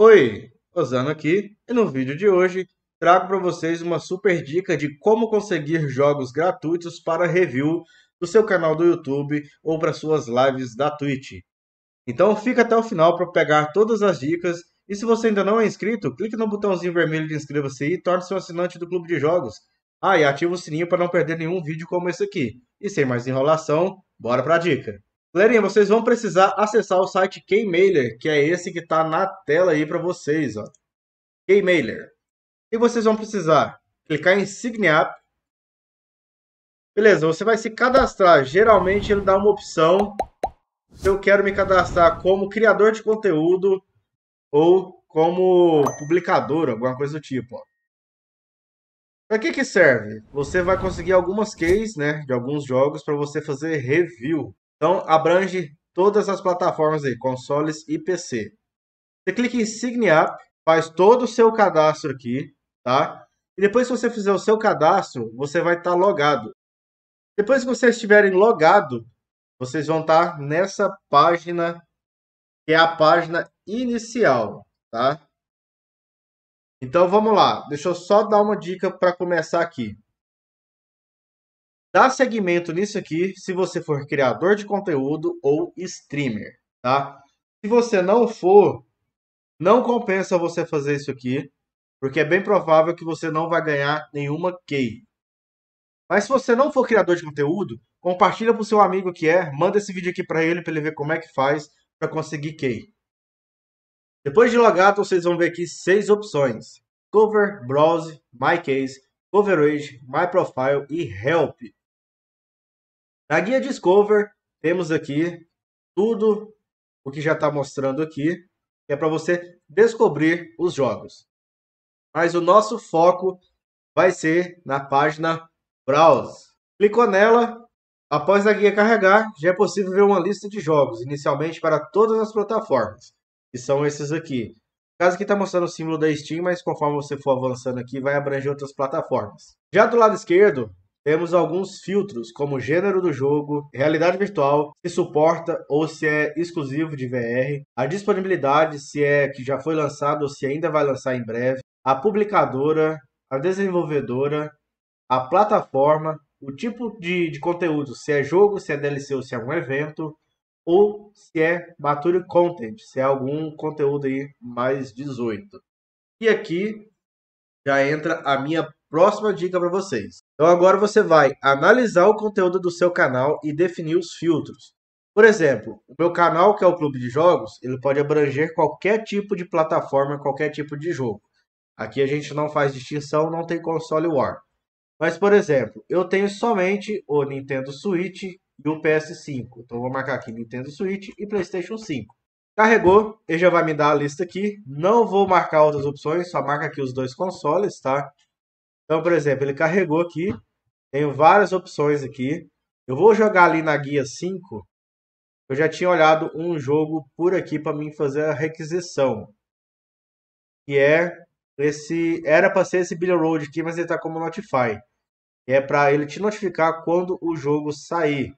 Oi, Osano aqui, e no vídeo de hoje trago para vocês uma super dica de como conseguir jogos gratuitos para review do seu canal do YouTube ou para suas lives da Twitch. Então fica até o final para pegar todas as dicas e se você ainda não é inscrito, clique no botãozinho vermelho de inscreva-se e torne-se um assinante do Clube de Jogos. Ah, e ativa o sininho para não perder nenhum vídeo como esse aqui. E sem mais enrolação, bora para a dica! Galerinha, vocês vão precisar acessar o site Keymailer, que é esse que está na tela aí para vocês. Ó. Keymailer. E vocês vão precisar clicar em Sign Up. Beleza, você vai se cadastrar. Geralmente ele dá uma opção. Eu quero me cadastrar como criador de conteúdo ou como publicador, alguma coisa do tipo. Para que que serve? Você vai conseguir algumas keys, né, de alguns jogos para você fazer review. Então, abrange todas as plataformas aí, consoles e PC. Você clica em Sign Up, faz todo o seu cadastro aqui, tá? E depois que você fizer o seu cadastro, você vai estar tá logado. Depois que vocês estiverem logado, vocês vão estar tá nessa página, que é a página inicial, tá? Então vamos lá, deixa eu só dar uma dica para começar aqui. Dá segmento nisso aqui se você for criador de conteúdo ou streamer, tá? Se você não for, não compensa você fazer isso aqui, porque é bem provável que você não vai ganhar nenhuma key. Mas se você não for criador de conteúdo, compartilha para o seu amigo que é, manda esse vídeo aqui para ele para ele ver como é que faz para conseguir key. Depois de logado, vocês vão ver aqui seis opções: Cover, Browse, My Case, Coverage, My Profile e Help. Na guia Discover, temos aqui tudo o que já está mostrando aqui, que é para você descobrir os jogos. Mas o nosso foco vai ser na página Browse. Clicou nela, após a guia carregar, já é possível ver uma lista de jogos, inicialmente para todas as plataformas, que são esses aqui. Caso que está mostrando o símbolo da Steam, mas conforme você for avançando aqui, vai abranger outras plataformas. Já do lado esquerdo, temos alguns filtros, como gênero do jogo, realidade virtual, se suporta ou se é exclusivo de VR, a disponibilidade, se é que já foi lançado ou se ainda vai lançar em breve, a publicadora, a desenvolvedora, a plataforma, o tipo de, de conteúdo, se é jogo, se é DLC ou se é um evento, ou se é mature content, se é algum conteúdo aí mais 18. E aqui já entra a minha próxima dica para vocês. Então agora você vai analisar o conteúdo do seu canal e definir os filtros. Por exemplo, o meu canal, que é o Clube de Jogos, ele pode abranger qualquer tipo de plataforma, qualquer tipo de jogo. Aqui a gente não faz distinção, não tem console War. Mas, por exemplo, eu tenho somente o Nintendo Switch e o PS5. Então, vou marcar aqui Nintendo Switch e PlayStation 5. Carregou, ele já vai me dar a lista aqui. Não vou marcar outras opções, só marca aqui os dois consoles, tá? Então, por exemplo, ele carregou aqui. Tenho várias opções aqui. Eu vou jogar ali na guia 5. Eu já tinha olhado um jogo por aqui para mim fazer a requisição. Que é esse... Era para ser esse Billy Road aqui, mas ele tá como Notify. Que é para ele te notificar quando o jogo sair.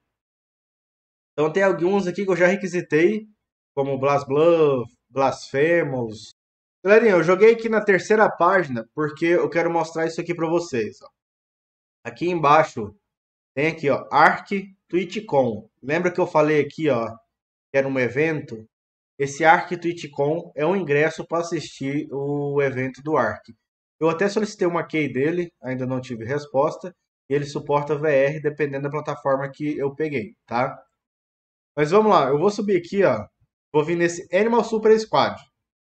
Então tem alguns aqui que eu já requisitei como Blas Bluff, Blasphemous. Galerinha, eu joguei aqui na terceira página porque eu quero mostrar isso aqui para vocês. Ó. Aqui embaixo tem aqui, ó, Arc TwitchCon. Lembra que eu falei aqui, ó, que era um evento? Esse Arc TwitchCon é um ingresso para assistir o evento do Arc. Eu até solicitei uma key dele, ainda não tive resposta. E ele suporta VR dependendo da plataforma que eu peguei, tá? Mas vamos lá, eu vou subir aqui, ó, Vou vir nesse Animal Super Squad.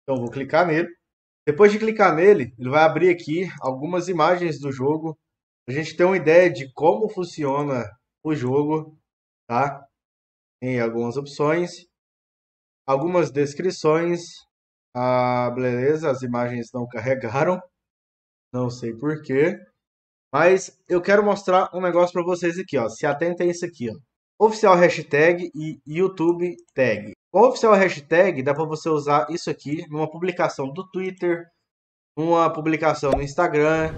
Então vou clicar nele. Depois de clicar nele, ele vai abrir aqui algumas imagens do jogo. A gente tem uma ideia de como funciona o jogo, tá? Tem algumas opções, algumas descrições. Ah, beleza, as imagens não carregaram. Não sei porquê. Mas eu quero mostrar um negócio para vocês aqui, ó. Se atentem a isso aqui, ó. Oficial hashtag e YouTube tag. Oficial hashtag dá para você usar isso aqui numa publicação do Twitter, uma publicação no Instagram,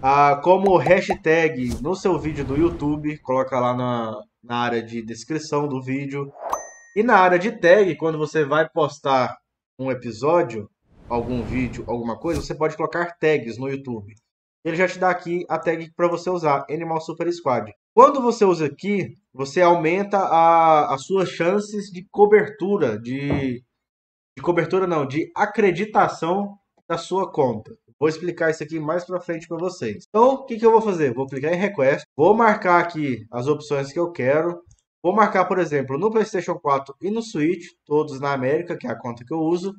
ah, como hashtag no seu vídeo do YouTube, coloca lá na, na área de descrição do vídeo. E na área de tag, quando você vai postar um episódio, algum vídeo, alguma coisa, você pode colocar tags no YouTube. Ele já te dá aqui a tag para você usar, Animal Super Squad. Quando você usa aqui, você aumenta a, as suas chances de cobertura, de, de cobertura não, de acreditação da sua conta. Vou explicar isso aqui mais para frente para vocês. Então, o que, que eu vou fazer? Vou clicar em Request, vou marcar aqui as opções que eu quero. Vou marcar, por exemplo, no PlayStation 4 e no Switch, todos na América, que é a conta que eu uso.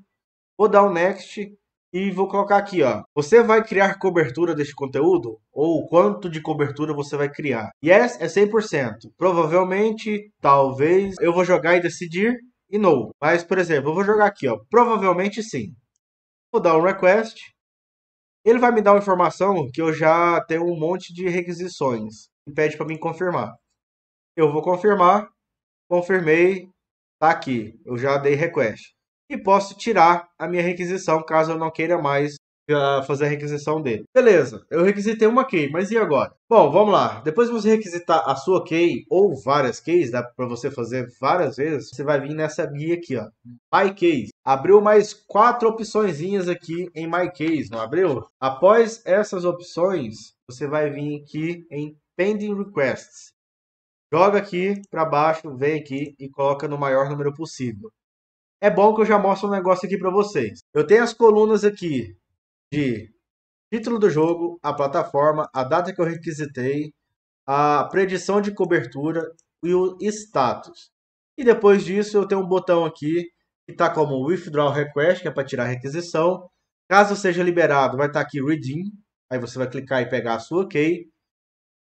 Vou dar o um Next e vou colocar aqui, ó. Você vai criar cobertura deste conteúdo? Ou quanto de cobertura você vai criar? Yes é 100%. Provavelmente, talvez, eu vou jogar e decidir e no. Mas, por exemplo, eu vou jogar aqui, ó. Provavelmente sim. Vou dar um request. Ele vai me dar uma informação que eu já tenho um monte de requisições. E pede para mim confirmar. Eu vou confirmar. Confirmei. Tá aqui. Eu já dei request e posso tirar a minha requisição caso eu não queira mais ah, fazer a requisição dele. Beleza, eu requisitei uma key, mas e agora? Bom, vamos lá. Depois de você requisitar a sua key ou várias keys, dá para você fazer várias vezes, você vai vir nessa guia aqui, ó. My Keys. Abriu mais quatro opções aqui em My Keys, não abriu? Após essas opções, você vai vir aqui em Pending Requests. Joga aqui para baixo, vem aqui e coloca no maior número possível é bom que eu já mostro um negócio aqui para vocês. Eu tenho as colunas aqui de título do jogo, a plataforma, a data que eu requisitei, a predição de cobertura e o status. E depois disso eu tenho um botão aqui que está como Withdraw Request, que é para tirar a requisição. Caso seja liberado, vai estar tá aqui Redeem. Aí você vai clicar e pegar a sua OK.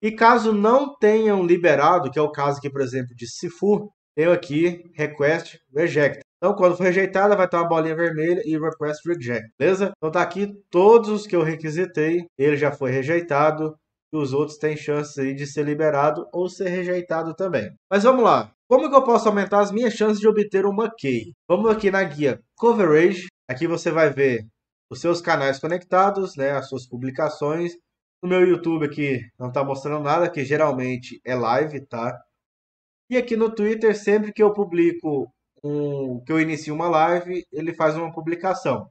E caso não tenham liberado, que é o caso aqui, por exemplo, de Sifu, eu aqui Request Reject. Então, quando for rejeitada, vai ter uma bolinha vermelha e Request Reject, beleza? Então tá aqui todos os que eu requisitei, ele já foi rejeitado e os outros têm chance aí de ser liberado ou ser rejeitado também. Mas vamos lá. Como que eu posso aumentar as minhas chances de obter uma key? Vamos aqui na guia Coverage. Aqui você vai ver os seus canais conectados, né, as suas publicações. No meu YouTube aqui não está mostrando nada, que geralmente é live, tá? E aqui no Twitter, sempre que eu publico um, que eu inicio uma live, ele faz uma publicação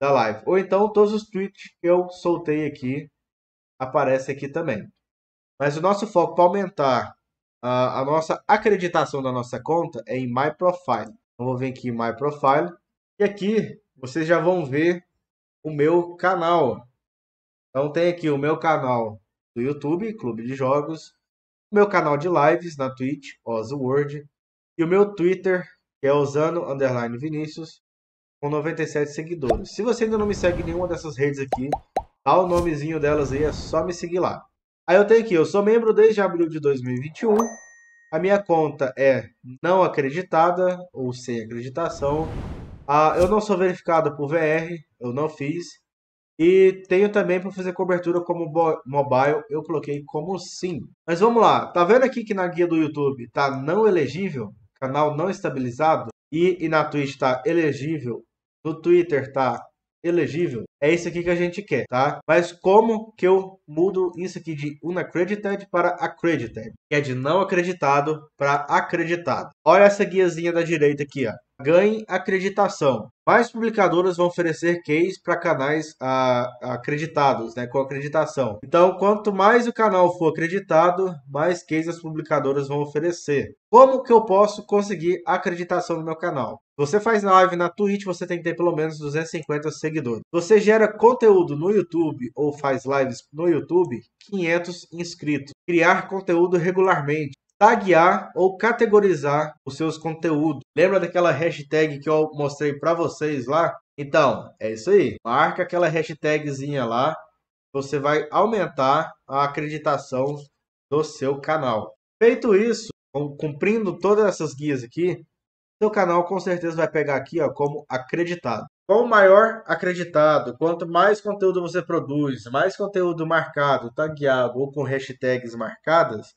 da live. Ou então todos os tweets que eu soltei aqui aparecem aqui também. Mas o nosso foco para aumentar a, a nossa acreditação da nossa conta é em My Profile. Então, vou vir aqui em My Profile e aqui vocês já vão ver o meu canal. Então tem aqui o meu canal do YouTube, Clube de Jogos, o meu canal de lives na Twitch, Ozword, e o meu Twitter é usando underline Vinícius com 97 seguidores. Se você ainda não me segue em nenhuma dessas redes aqui, dá o nomezinho delas aí, é só me seguir lá. Aí eu tenho aqui, eu sou membro desde abril de 2021. A minha conta é não acreditada ou sem acreditação. Ah, eu não sou verificado por VR, eu não fiz. E tenho também para fazer cobertura como mobile, eu coloquei como sim. Mas vamos lá, tá vendo aqui que na guia do YouTube tá não elegível? canal não estabilizado e, e na Twitch está elegível, no Twitter está elegível, é isso aqui que a gente quer, tá? Mas como que eu mudo isso aqui de unacredited para accredited? Que é de não acreditado para acreditado. Olha essa guiazinha da direita aqui, ó ganhe acreditação. Mais publicadoras vão oferecer case para canais ah, acreditados, né, com acreditação. Então, quanto mais o canal for acreditado, mais case as publicadoras vão oferecer. Como que eu posso conseguir acreditação no meu canal? Você faz live na Twitch, você tem que ter pelo menos 250 seguidores. Você gera conteúdo no YouTube ou faz lives no YouTube, 500 inscritos. Criar conteúdo regularmente taguear ou categorizar os seus conteúdos. Lembra daquela hashtag que eu mostrei para vocês lá? Então, é isso aí. Marca aquela hashtagzinha lá. Você vai aumentar a acreditação do seu canal. Feito isso, cumprindo todas essas guias aqui, seu canal com certeza vai pegar aqui ó, como acreditado. Quanto maior acreditado, quanto mais conteúdo você produz, mais conteúdo marcado, tagueado ou com hashtags marcadas,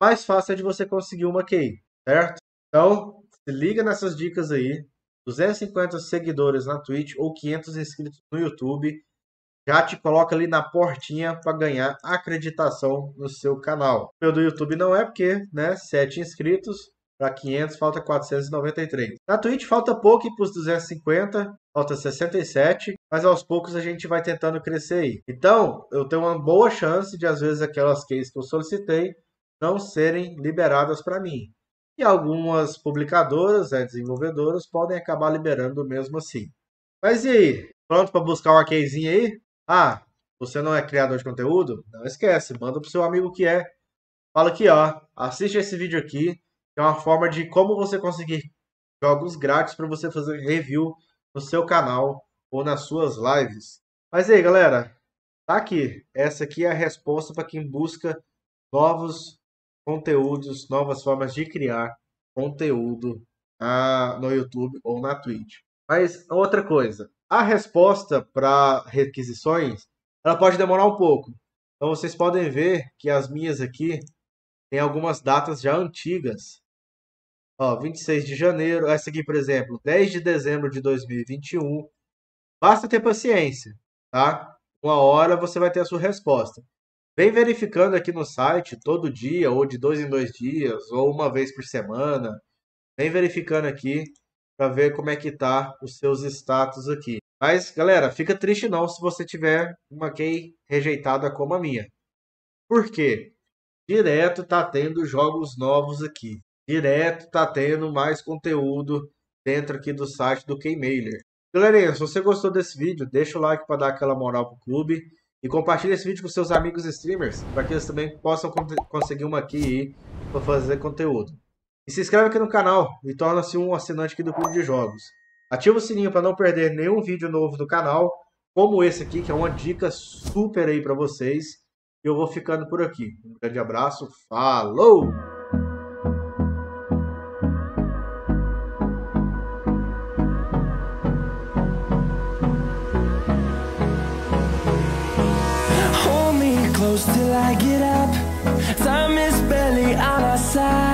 mais fácil é de você conseguir uma QI, certo? Então, se liga nessas dicas aí. 250 seguidores na Twitch ou 500 inscritos no YouTube já te coloca ali na portinha para ganhar acreditação no seu canal. O meu do YouTube não é porque, né, 7 inscritos para 500 falta 493. Na Twitch falta pouco para os 250, falta 67, mas aos poucos a gente vai tentando crescer aí. Então, eu tenho uma boa chance de às vezes aquelas cases que eu solicitei não serem liberadas para mim. E algumas publicadoras, né, desenvolvedoras, podem acabar liberando mesmo assim. Mas e aí? Pronto para buscar uma casezinha aí? Ah, você não é criador de conteúdo? Não esquece, manda pro seu amigo que é. Fala aqui, ó, assiste esse vídeo aqui, que é uma forma de como você conseguir jogos grátis para você fazer review no seu canal ou nas suas lives. Mas e aí, galera? Tá aqui. Essa aqui é a resposta para quem busca novos conteúdos, novas formas de criar conteúdo ah, no YouTube ou na Twitch. Mas outra coisa, a resposta para requisições, ela pode demorar um pouco. Então vocês podem ver que as minhas aqui tem algumas datas já antigas. Ó, 26 de janeiro, essa aqui, por exemplo, 10 de dezembro de 2021. Basta ter paciência, tá? Uma hora você vai ter a sua resposta. Vem verificando aqui no site todo dia, ou de dois em dois dias, ou uma vez por semana. Vem verificando aqui para ver como é que tá os seus status aqui. Mas, galera, fica triste não se você tiver uma key rejeitada como a minha. Por quê? Direto tá tendo jogos novos aqui. Direto tá tendo mais conteúdo dentro aqui do site do Keymailer. Galerinha, se você gostou desse vídeo, deixa o like para dar aquela moral pro clube. E compartilhe esse vídeo com seus amigos streamers, para que eles também possam conseguir uma aqui para fazer conteúdo. E se inscreve aqui no canal e torna-se um assinante aqui do Clube de Jogos. Ativa o sininho para não perder nenhum vídeo novo do canal, como esse aqui, que é uma dica super aí para vocês. Eu vou ficando por aqui. Um grande abraço, falou! time is barely on our side